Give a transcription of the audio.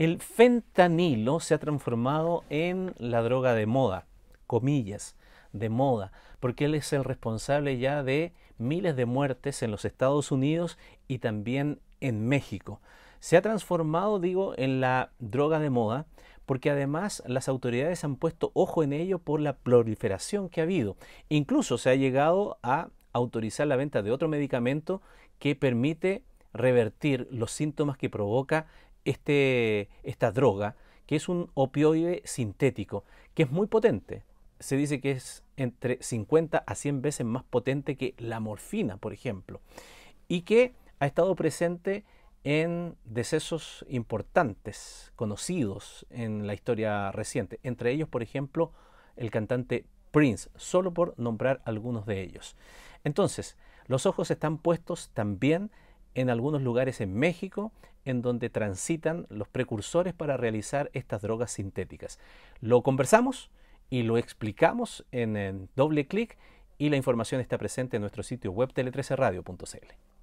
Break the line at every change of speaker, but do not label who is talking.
El fentanilo se ha transformado en la droga de moda, comillas, de moda, porque él es el responsable ya de miles de muertes en los Estados Unidos y también en México. Se ha transformado, digo, en la droga de moda, porque además las autoridades han puesto ojo en ello por la proliferación que ha habido. Incluso se ha llegado a autorizar la venta de otro medicamento que permite revertir los síntomas que provoca este, esta droga, que es un opioide sintético, que es muy potente. Se dice que es entre 50 a 100 veces más potente que la morfina, por ejemplo, y que ha estado presente en decesos importantes, conocidos en la historia reciente, entre ellos, por ejemplo, el cantante Prince, solo por nombrar algunos de ellos. Entonces, los ojos están puestos también en algunos lugares en México en donde transitan los precursores para realizar estas drogas sintéticas. Lo conversamos y lo explicamos en, doble clic y la información está presente en nuestro sitio web tele13radio.cl.